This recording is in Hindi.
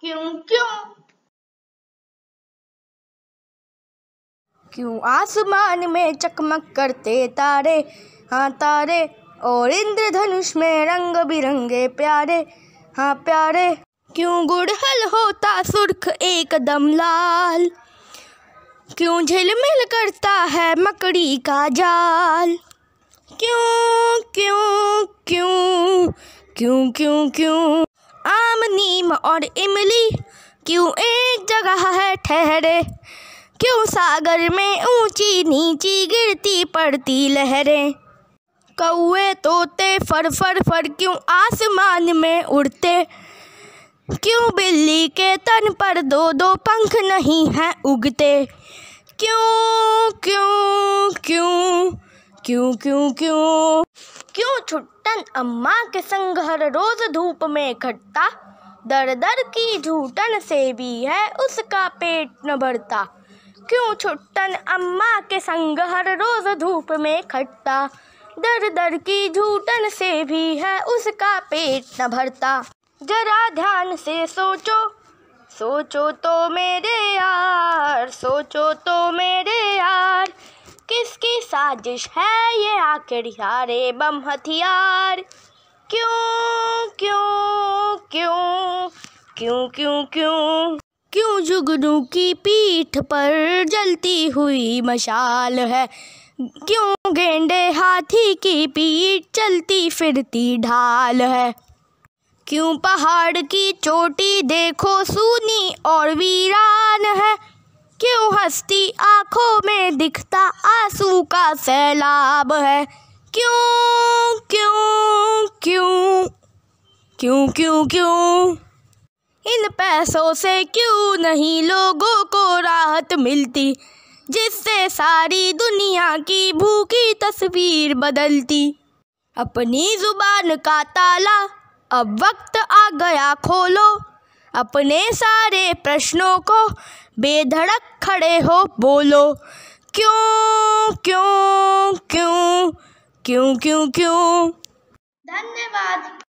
क्यों क्यों क्यों आसमान में चकमक करते तारे हाँ तारे और इंद्रधनुष में रंग बिरंगे प्यारे हाँ प्यारे क्यों गुड़हल होता सुर्ख एकदम लाल क्यों झिलमिल करता है मकड़ी का जाल क्यों क्यों क्यों क्यों क्यों क्यों आम नीम और इमली क्यों एक जगह है ठहरे क्यों सागर में ऊंची नीची गिरती पड़ती लहरें कौए तोते फर फर फर क्यों आसमान में उड़ते क्यों बिल्ली के तन पर दो दो पंख नहीं हैं उगते क्यों क्यों क्यों क्यों क्यों क्यों क्यों छुट तन अम्मा के संग हर रोज धूप में खटता दर दर की झूठन से भी है उसका पेट न भरता क्यों छुट्टन अम्मा के संग हर रोज धूप में खटता दर दर की झूठन से भी है उसका पेट न भरता जरा ध्यान से सोचो सोचो तो मेरे यार सोचो तो मेरे यार साजिश है ये आखिर यारे बम हथियार क्यों क्यों क्यों क्यों क्यों क्यों क्यों जुगनू की पीठ पर जलती हुई मशाल है क्यों गेंडे हाथी की पीठ चलती फिरती ढाल है क्यों पहाड़ की चोटी देखो सुनी और वीरान है क्यों हंसती आंखों में दिखता आंसू का सैलाब है क्यों क्यों क्यों क्यों क्यों क्यों इन पैसों से क्यों नहीं लोगों को राहत मिलती जिससे सारी दुनिया की भूखी तस्वीर बदलती अपनी जुबान का ताला अब वक्त आ गया खोलो अपने सारे प्रश्नों को बेधड़क खड़े हो बोलो क्यों क्यों क्यों क्यों क्यों क्यों धन्यवाद